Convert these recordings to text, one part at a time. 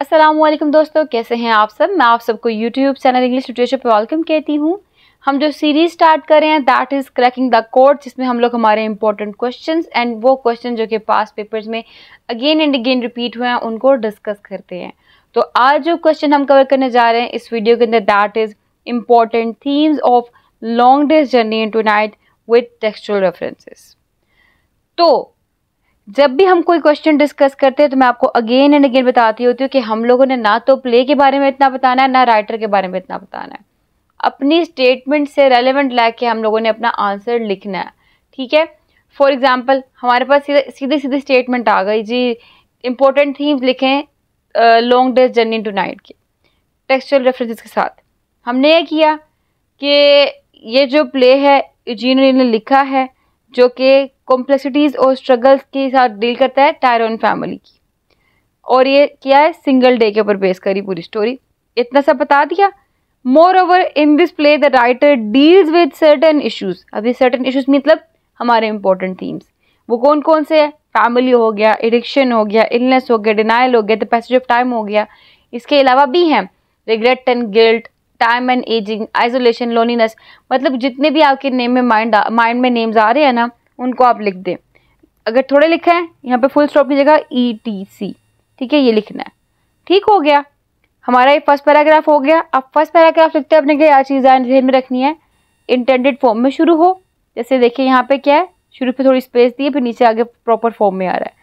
असलम दोस्तों कैसे हैं आप सब मैं आप सबको यूट्यूब चैनल इंग्लिश लिटरेचर पर वेलकम कहती हूँ हम जो सीरीज स्टार्ट कर रहे हैं that is cracking the code जिसमें हम लोग हमारे इंपॉर्टेंट क्वेश्चंस एंड वो क्वेश्चन जो कि पास पेपर्स में अगेन एंड अगेन रिपीट हुए हैं उनको डिस्कस करते हैं तो आज जो क्वेश्चन हम कवर करने जा रहे हैं इस वीडियो के अंदर that is important themes of long day's journey to night with textual references तो जब भी हम कोई क्वेश्चन डिस्कस करते हैं तो मैं आपको अगेन एंड अगेन बताती होती हूँ कि हम लोगों ने ना तो प्ले के बारे में इतना बताना है ना राइटर के बारे में इतना बताना है अपनी स्टेटमेंट से रेलिवेंट ला के हम लोगों ने अपना आंसर लिखना है ठीक है फॉर एग्ज़ाम्पल हमारे पास सीधे सीधे स्टेटमेंट आ गई जी इंपॉर्टेंट थीम्स लिखें long day's journey to night की टेक्सचुअल रेफरेंसेज के साथ हमने ये किया कि ये जो प्ले है जिन्होंने लिखा है जो कि कॉम्प्लेक्सिटीज़ और स्ट्रगल्स के साथ डील करता है टायरन फैमिली की और ये क्या है सिंगल डे के ऊपर बेस करी पूरी स्टोरी इतना सा बता दिया moreover in this play the writer deals with certain issues अभी सर्टन इशूज़ मतलब हमारे इंपॉर्टेंट थीम्स वो कौन कौन से है फैमिली हो गया एडिक्शन हो गया इलनेस हो गया डिनाइल हो गया द पैसेज ऑफ टाइम हो गया इसके अलावा भी हैं regret and guilt time and ageing isolation loneliness मतलब जितने भी आपके नेम में माइंड माइंड में नेम्स आ रहे हैं ना उनको आप लिख दें अगर थोड़े लिखे हैं यहाँ पे फुल स्टॉप की जगह ई टी सी ठीक है ये लिखना है ठीक हो गया हमारा ये फर्स्ट पैराग्राफ हो गया अब फर्स्ट पैराग्राफ लिखते हैं अपने के यार चीज़ ध्यान में रखनी है इंटेंडेड फॉर्म में शुरू हो जैसे देखिए यहाँ पे क्या है शुरू पे थोड़ी स्पेस दी है फिर नीचे आगे प्रॉपर फॉर्म में आ रहा है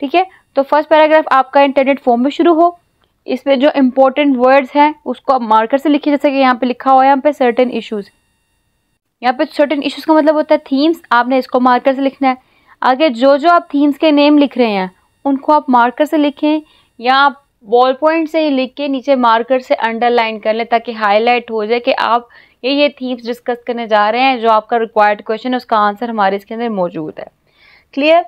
ठीक है तो फर्स्ट पैराग्राफ आपका इंटरनेट फॉर्म में शुरू हो इसमें जो इम्पोर्टेंट वर्ड्स हैं उसको आप मार्कर से लिखिए जैसे कि यहाँ पे लिखा हुआ है यहाँ पे सर्टेन इशूज़ यहाँ पे सर्टन इश्यूज का मतलब होता है थीम्स आपने इसको मार्कर से लिखना है आगे जो जो आप थीम्स के नेम लिख रहे हैं उनको आप मार्कर से लिखें या आप बॉल पॉइंट से ही लिख के नीचे मार्कर से अंडरलाइन कर लें ताकि हाईलाइट हो जाए कि आप ये ये थीम्स डिस्कस करने जा रहे हैं जो आपका रिक्वायर्ड क्वेश्चन है उसका आंसर हमारे इसके अंदर मौजूद है क्लियर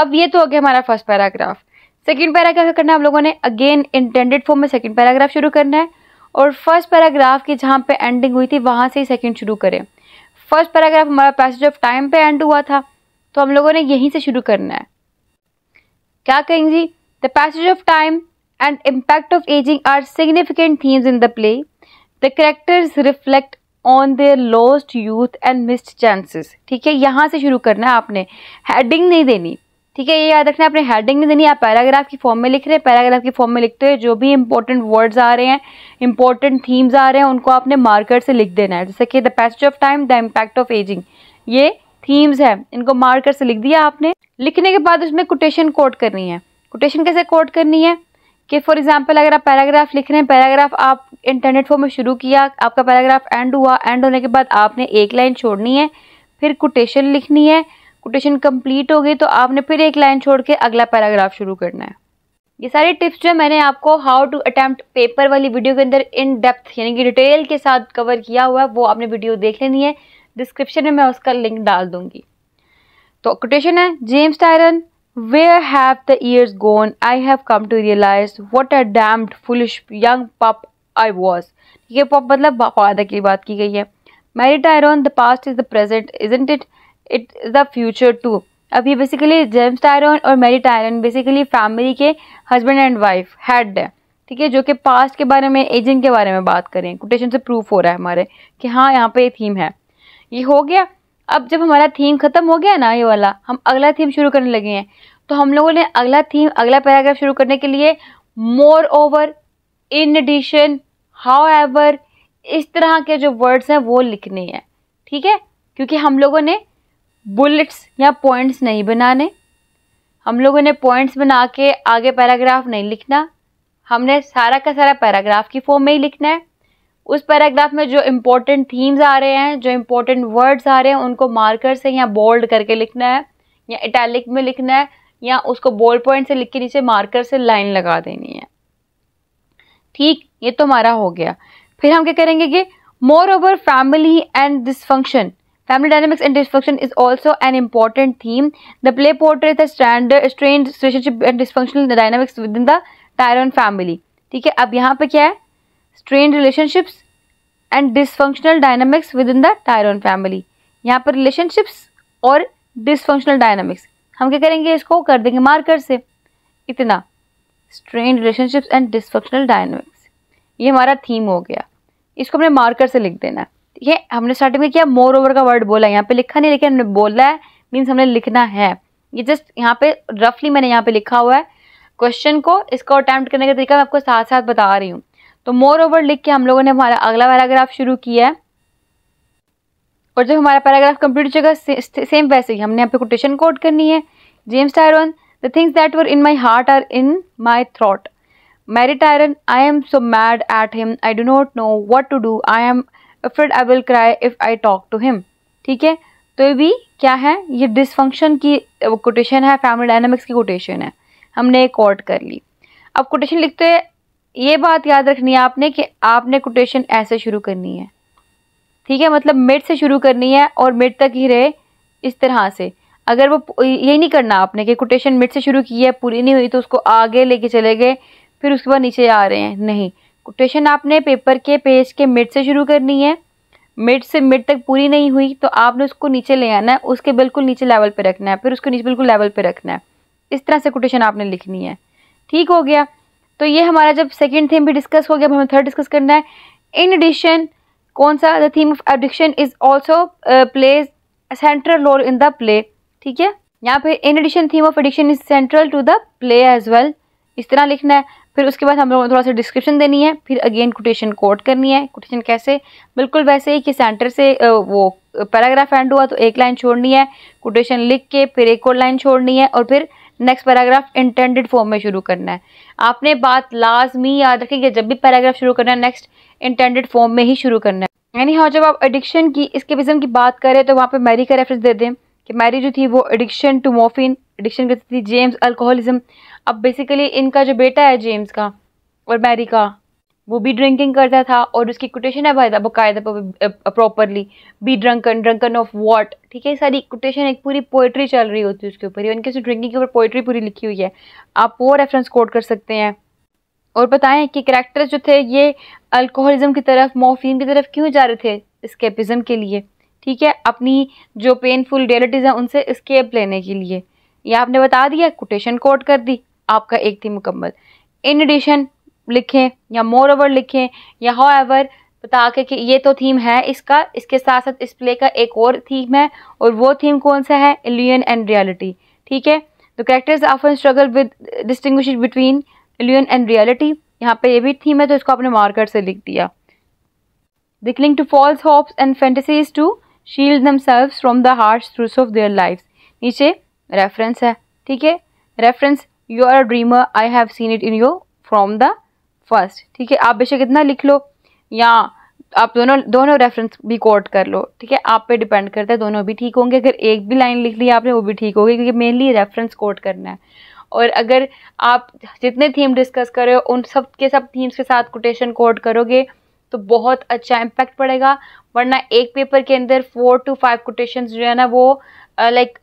अब ये तो हो गया हमारा फर्स्ट पैराग्राफ सेकेंड पैराग्राफ करना है हम लोगों ने अगेन इंटेंडेड फॉर्म में सेकेंड पैराग्राफ शुरू करना है और फर्स्ट पैराग्राफ की जहाँ पे एंडिंग हुई थी वहाँ से ही सेकेंड शुरू करें फर्स्ट पैराग्राफ हमारा पैसेज ऑफ टाइम पे एंड हुआ था तो हम लोगों ने यहीं से शुरू करना है क्या कहेंगे जी the passage of time and impact of ageing are significant themes in the play the characters reflect on their lost youth and missed chances ठीक है यहाँ से शुरू करना है आपने हेडिंग नहीं देनी ठीक है ये याद रखना अपने हेडिंग में देनी आप पैराग्राफ की फॉर्म में लिख रहे हैं पैराग्राफ की फॉर्म में लिखते हुए जो भी इंपॉर्टेंट वर्ड्स आ रहे हैं इंपॉर्टेंट थीम्स आ रहे हैं उनको आपने मार्कर से लिख देना है जैसे कि the passage of time the impact of ageing ये थीम्स है इनको मार्कर से लिख दिया आपने लिखने के बाद उसमें कोटेशन कोट करनी है कोटेशन कैसे कोट करनी है कि फॉर एग्जांपल अगर आप पैराग्राफ लिख रहे हैं पैराग्राफ आप इंटरनेट फॉर्म में शुरू किया आपका पैराग्राफ एंड हुआ एंड होने के बाद आपने एक लाइन छोड़नी है फिर कोटेशन लिखनी है कोटेशन कंप्लीट हो गई तो आपने फिर एक लाइन छोड़ के अगला पैराग्राफ शुरू करना है ये सारे टिप्स जो मैंने आपको हाउ टू अटैम्प्ट पेपर वाली वीडियो के अंदर इन डेप्थ यानी कि डिटेल के साथ कवर किया हुआ है वो आपने वीडियो देख लेनी है डिस्क्रिप्शन में मैं उसका लिंक डाल दूंगी तो कोटेशन है James Tyrone where have the years gone I have come to realise what are damned foolish young pup I was ठीक है मतलब वादा की बात की गई है Mary Tyrone the past is the present isn't it it the future too अब ये बेसिकली जेम्स टायरन और मेरी टायरन बेसिकली फैमिली के हस्बैंड एंड वाइफ हेड है ठीक है जो कि पास्ट के बारे में एजेंट के बारे में बात करें कोटेशन से प्रूफ हो रहा है हमारे कि हाँ यहाँ पे ये थीम है ये हो गया अब जब हमारा थीम ख़त्म हो गया ना ये वाला हम अगला थीम शुरू करने लगे हैं तो हम लोगों ने अगला थीम अगला पैराग्राफ शुरू करने के लिए moreover in addition however इस तरह के जो वर्ड्स हैं वो लिखने हैं ठीक है क्योंकि हम लोगों ने बुलेट्स या पॉइंट्स नहीं बनाने हम लोगों ने पॉइंट्स बना के आगे पैराग्राफ नहीं लिखना हमने सारा का सारा पैराग्राफ की फॉर्म में ही लिखना है उस पैराग्राफ में जो इम्पोर्टेंट थीम्स आ रहे हैं जो इम्पोर्टेंट वर्ड्स आ रहे हैं उनको मार्कर से या बोल्ड करके लिखना है या इटैलिक में लिखना है या उसको बोल्ड पॉइंट से लिख के नीचे मार्कर से लाइन लगा देनी है ठीक ये तो हमारा हो गया फिर हम क्या करेंगे कि moreover family and dysfunction Family dynamics and dysfunction is also an important theme. The play portrays the standard strained relationship and dysfunctional dynamics within the Tyrone family. ठीक है अब यहाँ पे क्या है strained relationships and dysfunctional dynamics within the Tyrone family यहाँ पर relationships और डिसफंक्शनल डायनामिक्स हम क्या करेंगे इसको कर देंगे मार्कर से इतना strained relationships and dysfunctional dynamics ये हमारा थीम हो गया इसको हमने मार्कर से लिख देना है ठीक है हमने स्टार्टिंग में किया मोर ओवर का वर्ड बोला यहाँ पे लिखा नहीं लेकिन हमने बोला है मीन्स हमने लिखना है ये जस्ट यहाँ पे रफली मैंने यहाँ पे लिखा हुआ है क्वेश्चन को इसको अटैम्प्ट करने का तरीका मैं आपको साथ साथ बता रही हूँ तो मोर ओवर लिख के हम लोगों ने हमारा अगला पैराग्राफ शुरू किया है और जब हमारा पैराग्राफ कंप्लीट हो सेम वैसे ही हमने यहाँ पे कोटेशन कोड करनी है James Tyrone the things that were in my heart are in my throat Mary Tyrone I am so mad at him I do not know what to do I am afraid I will cry if I talk to him ठीक है तो ये भी क्या है ये dysfunction की quotation है फैमिली डायनामिक्स की कोटेशन है हमने एक कॉट कर ली अब कोटेशन लिखते ये बात याद रखनी है आपने कि आपने कोटेशन ऐसे शुरू करनी है ठीक है मतलब मिड से शुरू करनी है और मिड तक ही रहे इस तरह से अगर वो ये नहीं करना आपने कि कोटेशन मिड से शुरू की है पूरी नहीं हुई तो उसको आगे लेके चले गए फिर उसके बाद नीचे आ रहे हैं नहीं क्वेश्चन आपने पेपर के पेज के मिड से शुरू करनी है मिड से मिड तक पूरी नहीं हुई तो आपने उसको नीचे ले आना है उसके बिल्कुल नीचे लेवल पे रखना है फिर उसको नीचे बिल्कुल लेवल पे रखना है इस तरह से कोटेशन आपने लिखनी है ठीक हो गया तो ये हमारा जब सेकेंड थीम भी डिस्कस हो गया अब हमें थर्ड डिस्कस करना है इन एडिशन कौन सा the theme of addiction is also play central role in the play ठीक है यहाँ पे in addition theme of addiction is central to the play as well इस तरह लिखना है फिर उसके बाद हम लोगों ने थोड़ा सा डिस्क्रिप्शन देनी है फिर अगेन कोटेशन कोट करनी है कोटेशन कैसे बिल्कुल वैसे ही कि सेंटर से वो पैराग्राफ एंड हुआ तो एक लाइन छोड़नी है कोटेशन लिख के फिर एक और लाइन छोड़नी है और फिर नेक्स्ट पैराग्राफ इंटेंडेड फॉर्म में शुरू करना है आपने बात लाजमी याद कि जब भी पैराग्राफ शुरू करना है नेक्स्ट इंटेंडेड फॉर्म में ही शुरू करना है यानी हाँ जब आप एडिक्शन की इसके किस्म की बात करें तो वहाँ पर मैरी का रेफरेंस दे दें कि मैरी जो थी वो एडिक्शन टू मोफिन एडिक्शन करती थी जेम्स अल्कोहलिज्म अब बेसिकली इनका जो बेटा है जेम्स का और मैरी का वो भी ड्रिंकिंग करता था और उसकी कोटेशन है भाई बकायदा properly be drunken drunken of what ठीक है सारी कोटेशन एक पूरी पोइट्री चल रही होती है उसके ऊपर इनके उसने ड्रिंकिंग के ऊपर पोइट्री पूरी लिखी हुई है आप वो रेफरेंस कोड कर सकते हैं और बताएं कि करेक्टर्स जो थे ये अल्कोहलिज्म की तरफ मोफिन की तरफ क्यों जा रहे थे स्केपिज्म के लिए ठीक है अपनी जो पेनफुल रियलिटीज़ हैं उनसे स्केप लेने के लिए ये आपने बता दिया कोटेशन कोट कर दी आपका एक थी मुकम्मल इन एडिशन लिखें या मोर ओवर लिखें या हाउ एवर बता के कि ये तो थीम है इसका इसके साथ साथ इस प्ले का एक और थीम है और वो थीम कौन सा है एलियन एंड रियलिटी ठीक है the characters an struggle with distinguish between illusion and reality यहाँ पे ये भी थीम है तो इसको आपने मार्कर से लिख दिया clinging to false hopes and fantasies to shield them from the hard truths of their life नीचे रेफरेंस है ठीक है reference you are a dreamer I have seen it in you from the first ठीक है आप बेशक इतना लिख लो या आप दोनों दोनों रेफरेंस भी कोट कर लो ठीक है आप पे डिपेंड करता है दोनों भी ठीक होंगे अगर एक भी लाइन लिख ली आपने वो भी ठीक होगी क्योंकि मेनली रेफरेंस कोट करना है और अगर आप जितने थीम डिस्कस कर रहे हो उन सब के सब थीम्स के साथ कोटेशन कोड करोगे तो बहुत अच्छा इम्पैक्ट पड़ेगा वरना एक पेपर के अंदर फोर टू फाइव कोटेशन जो है ना वो लाइक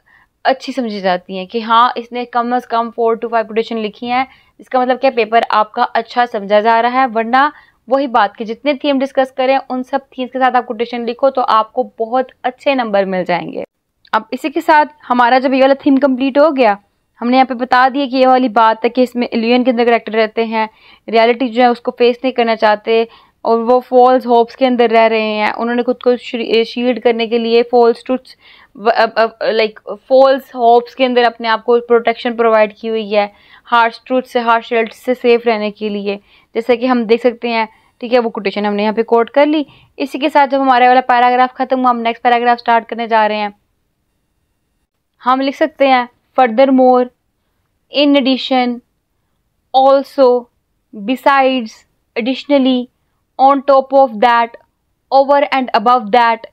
अच्छी समझी जाती हैं कि हाँ इसने कम अज़ कम फोर टू फाइव कोटेशन लिखी हैं इसका मतलब क्या पेपर आपका अच्छा समझा जा रहा है वरना वही बात कि जितने थीम डिस्कस करें उन सब थीम्स के साथ आप कोटेशन लिखो तो आपको बहुत अच्छे नंबर मिल जाएंगे अब इसी के साथ हमारा जब ये वाला थीम कम्प्लीट हो गया हमने यहाँ पे बता दिया कि ये वाली बात है कि इसमें एलियन के अंदर करेक्टर रहते हैं रियलिटी जो है उसको फेस नहीं करना चाहते और वो फॉल्स होप्स के अंदर रह रहे हैं उन्होंने खुद को शील्ड करने के लिए false truths like false hopes के अंदर अपने आप को प्रोटेक्शन प्रोवाइड की हुई है हार्श ट्रूथ से हार्श शेल्ट से सेफ रहने के लिए जैसे कि हम देख सकते हैं ठीक है वो कोटेशन हमने यहाँ पे कोट कर ली इसी के साथ जब हमारे वाला पैराग्राफ खत्म हुआ हम नेक्स्ट पैराग्राफ स्टार्ट करने जा रहे हैं हम लिख सकते हैं furthermore in addition also besides additionally on top of that over and above that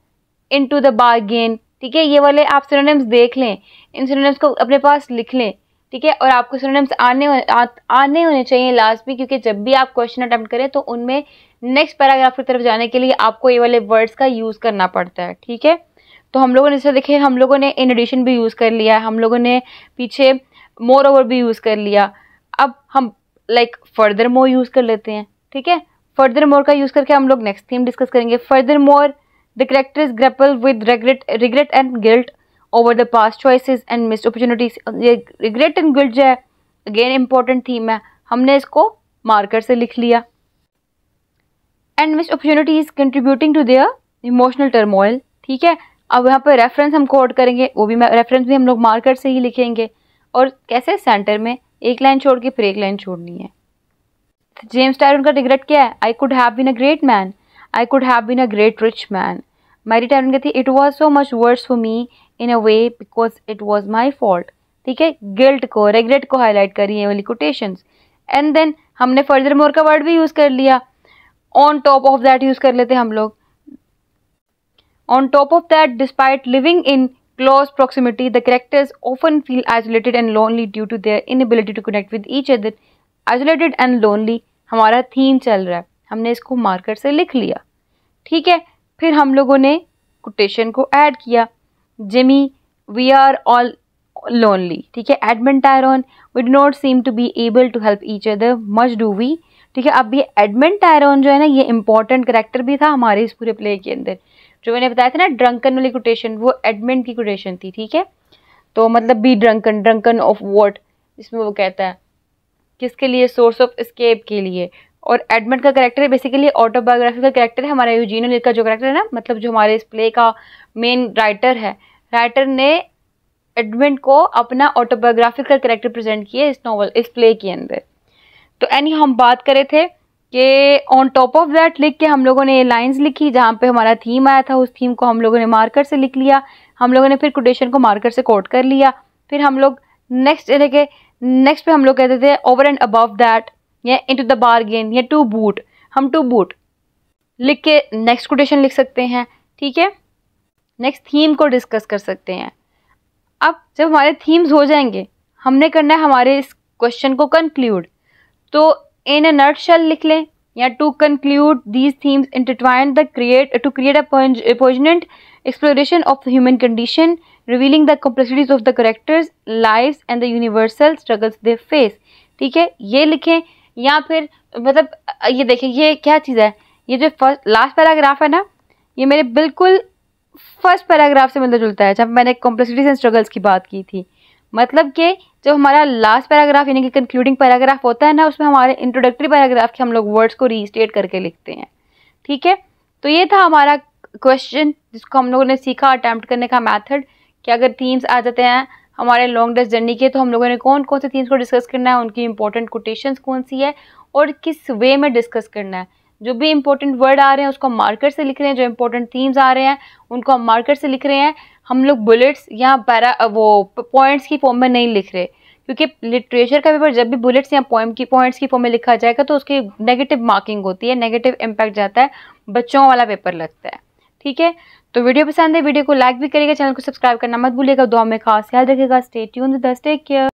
into the bargain ठीक है ये वाले आप सिनोनिम्स देख लें इन सिनोनिम्स को अपने पास लिख लें ठीक है और आपको सिनोनिम्स आने आ, आने होने चाहिए लास्ट में क्योंकि जब भी आप क्वेश्चन अटैम्प्ट करें तो उनमें नेक्स्ट पैराग्राफ की तरफ जाने के लिए आपको ये वाले वर्ड्स का यूज़ करना पड़ता है ठीक है तो हम लोगों ने जैसे देखिए हम लोगों ने इन एडिशन भी यूज़ कर लिया है हम लोगों ने पीछे मोर ओवर भी यूज़ कर लिया अब हम लाइक फर्दर मोर यूज़ कर लेते हैं ठीक है फर्दर मोर का यूज़ करके हम लोग नेक्स्ट थीम डिस्कस करेंगे furthermore the characters grapple with regret regret and guilt over the past choices and miss opportunities ये रिग्रेट एंड गिल्ट जो है अगेन इंपॉर्टेंट थीम है हमने इसको मार्कर से लिख लिया and miss opportunities contributing to their emotional turmoil ठीक है अब यहाँ पर रेफरेंस हम कोड करेंगे वो भी रेफरेंस भी हम लोग मार्कर से ही लिखेंगे और कैसे सेंटर में एक लाइन छोड़ के फिर एक लाइन छोड़नी है जेम्स टायरन का रिग्रेट क्या है I could have been a great man I could have been a great rich man Mary Tyrone कहती है it was so much worse for me in a way because it was my fault ठीक है guilt को regret को highlight करी है वाली quotation and then हमने फर्दर मोर का वर्ड भी यूज़ कर लिया on top of that use कर लेते हम लोग on top of that despite living in close proximity, the characters often feel isolated and lonely due to their inability to connect with each other isolated and lonely हमारा theme चल रहा है हमने इसको मार्कर से लिख लिया ठीक है फिर हम लोगों ने कोटेशन को ऐड किया Jamie we are all lonely ठीक है Edmund Tyrone we do not seem to be able to help each other much do we ठीक है अब ये एडमिन टायरॉन जो है ना ये इंपॉर्टेंट करेक्टर भी था हमारे इस पूरे प्ले के अंदर जो मैंने बताया था ना ड्रंकन वाली कोटेशन वो एडमिन की कोटेशन थी ठीक है तो मतलब be drunken drunken of what जिसमें वो कहता है किसके लिए सोर्स ऑफ स्केप के लिए और एडमंड का करेक्टर बेसिकली ऑटोबायोग्राफी का करेक्टर है हमारा यूजीनो लिख का जो करेक्टर है ना मतलब जो हमारे इस प्ले का मेन राइटर है राइटर ने एडमंड को अपना ऑटोबायोग्राफी का करेक्टर प्रेजेंट किया इस नॉवल इस प्ले के अंदर तो एनी हम बात करे थे कि ऑन टॉप ऑफ दैट लिख के हम लोगों ने ये लिखी जहाँ पर हमारा थीम आया था उस थीम को हम लोगों ने मार्कर से लिख लिया हम लोगों ने फिर कोटेशन को मार्कर से कोट कर लिया फिर हम लोग नेक्स्ट जैसे कि नेक्स्ट पे हम लोग कहते थे ओवर एंड अबव दैट या इन टू द बारगेन या टू बूट हम टू बूट लिख के नेक्स्ट कोटेशन लिख सकते हैं ठीक है नेक्स्ट थीम को डिस्कस कर सकते हैं अब जब हमारे थीम्स हो जाएंगे हमने करना है हमारे इस क्वेश्चन को कंक्लूड तो इन ए नट शेल लिख लें या to conclude these themes intertwine the create to create a poignant exploration of the human condition revealing the complexities of the characters life and the universal struggles they face ठीक है ये लिखें या फिर मतलब ये देखें ये क्या चीज़ है ये जो फर्स्ट लास्ट पैराग्राफ है ना ये मेरे बिल्कुल फर्स्ट पैराग्राफ से मिलता जुलता है जब मैंने कॉम्प्लेक्सिटीज एंड स्ट्रगल्स की बात की थी मतलब कि जो हमारा लास्ट पैराग्राफ यानी कि कंक्लूडिंग पैराग्राफ होता है ना उसमें हमारे इंट्रोडक्टरी पैराग्राफ के हम लोग वर्ड्स को रीस्टेट करके लिखते हैं ठीक है तो ये था हमारा क्वेश्चन जिसको हम लोगों ने सीखा अटैम्प्ट करने का मैथड कि अगर थीम्स आ जाते हैं हमारे लॉन्ग डस्ट जर्नी के तो हम लोगों ने कौन कौन से थीम्स को डिस्कस करना है उनकी इंपॉर्टेंट कोटेशंस कौन सी है और किस वे में डिस्कस करना है जो भी इंपॉर्टेंट वर्ड आ रहे हैं उसको हम मार्कर से लिख रहे हैं जो इंपॉर्टेंट थीम्स आ रहे हैं उनको हम मार्कर से लिख रहे हैं हम लोग बुलेट्स या पैरा वो पॉइंट्स की फॉर्म में नहीं लिख रहे क्योंकि लिटरेचर का पेपर जब भी बुलेट्स या पॉइंट की पॉइंट्स की फॉर्म में लिखा जाएगा तो उसकी नेगेटिव मार्किंग होती है नेगेटिव इम्पैक्ट जाता है बच्चों वाला पेपर लगता है ठीक है तो वीडियो पसंद है वीडियो को लाइक भी करेगा चैनल को सब्सक्राइब करना मत भूलिएगा दुआ में खास याद रखेगा स्टे ट्यून दस टेक केयर